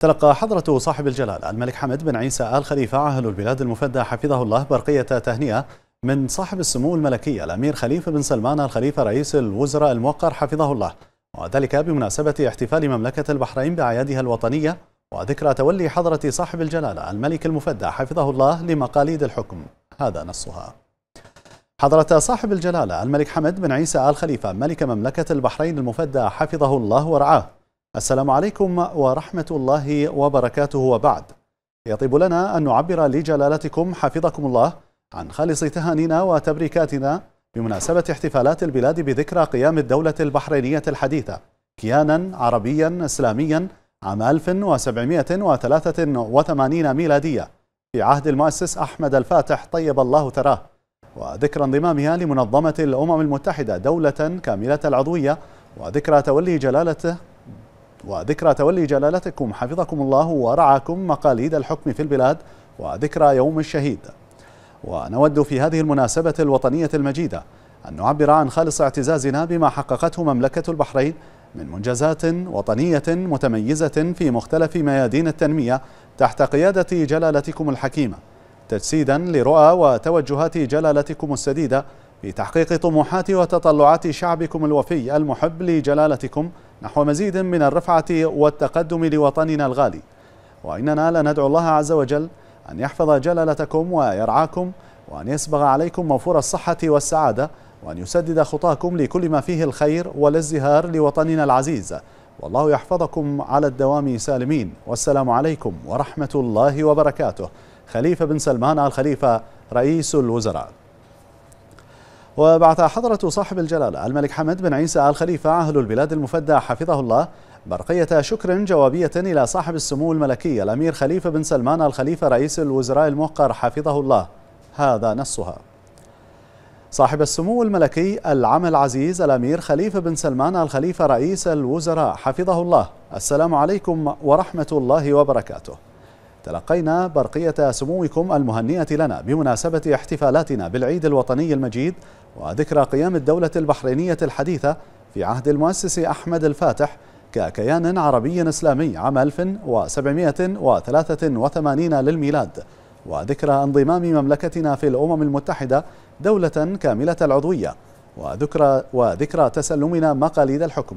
تلقى حضرة صاحب الجلالة الملك حمد بن عيسى آل خليفة عاهل البلاد المفدى حفظه الله برقية تهنئة من صاحب السمو الملكي الأمير خليفة بن سلمان الخليفة رئيس الوزراء الموقر حفظه الله وذلك بمناسبة احتفال مملكة البحرين بأعيادها الوطنية وذكرى تولي حضرة صاحب الجلالة الملك المفدى حفظه الله لمقاليد الحكم هذا نصها حضرة صاحب الجلالة الملك حمد بن عيسى آل خليفة ملك مملكة البحرين المفدى حفظه الله ورعاه السلام عليكم ورحمة الله وبركاته وبعد يطيب لنا أن نعبر لجلالتكم حفظكم الله عن خالص تهانينا وتبريكاتنا بمناسبة احتفالات البلاد بذكرى قيام الدولة البحرينية الحديثة كيانا عربيا إسلاميا عام 1783 ميلادية في عهد المؤسس أحمد الفاتح طيب الله تراه وذكرى انضمامها لمنظمة الأمم المتحدة دولة كاملة العضوية وذكرى تولي جلالته وذكرى تولي جلالتكم حفظكم الله ورعاكم مقاليد الحكم في البلاد وذكرى يوم الشهيد ونود في هذه المناسبة الوطنية المجيدة أن نعبر عن خالص اعتزازنا بما حققته مملكة البحرين من منجزات وطنية متميزة في مختلف ميادين التنمية تحت قيادة جلالتكم الحكيمة تجسيدا لرؤى وتوجهات جلالتكم السديدة في تحقيق طموحات وتطلعات شعبكم الوفي المحب لجلالتكم نحو مزيد من الرفعة والتقدم لوطننا الغالي وإننا لندعو الله عز وجل أن يحفظ جلالتكم ويرعاكم وأن يسبغ عليكم موفور الصحة والسعادة وأن يسدد خطاكم لكل ما فيه الخير والازدهار لوطننا العزيز والله يحفظكم على الدوام سالمين والسلام عليكم ورحمة الله وبركاته خليفة بن سلمان الخليفة رئيس الوزراء وبعث حضرة صاحب الجلالة الملك حمد بن عيسى آل خليفة عهل البلاد المفدى حفظه الله برقية شكر جوابية إلى صاحب السمو الملكي الأمير خليفة بن سلمان الخليفة رئيس الوزراء الموقر حفظه الله هذا نصها صاحب السمو الملكي العم العزيز الأمير خليفة بن سلمان الخليفة رئيس الوزراء حفظه الله السلام عليكم ورحمة الله وبركاته تلقينا برقية سموكم المهنئة لنا بمناسبة احتفالاتنا بالعيد الوطني المجيد وذكرى قيام الدولة البحرينية الحديثة في عهد المؤسس أحمد الفاتح ككيان عربي إسلامي عام 1783 للميلاد وذكرى انضمام مملكتنا في الأمم المتحدة دولة كاملة العضوية وذكرى, وذكرى تسلمنا مقاليد الحكم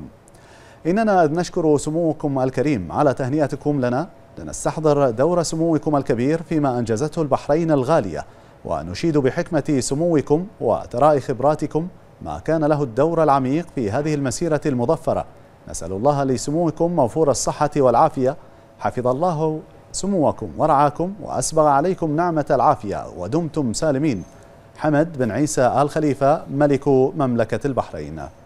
إننا نشكر سموكم الكريم على تهنئتكم لنا لنستحضر دور سموكم الكبير فيما أنجزته البحرين الغالية ونشيد بحكمة سموكم وتراء خبراتكم ما كان له الدور العميق في هذه المسيرة المظفرة نسأل الله لسموكم موفور الصحة والعافية حفظ الله سموكم ورعاكم وأسبغ عليكم نعمة العافية ودمتم سالمين حمد بن عيسى آل خليفة ملك مملكة البحرين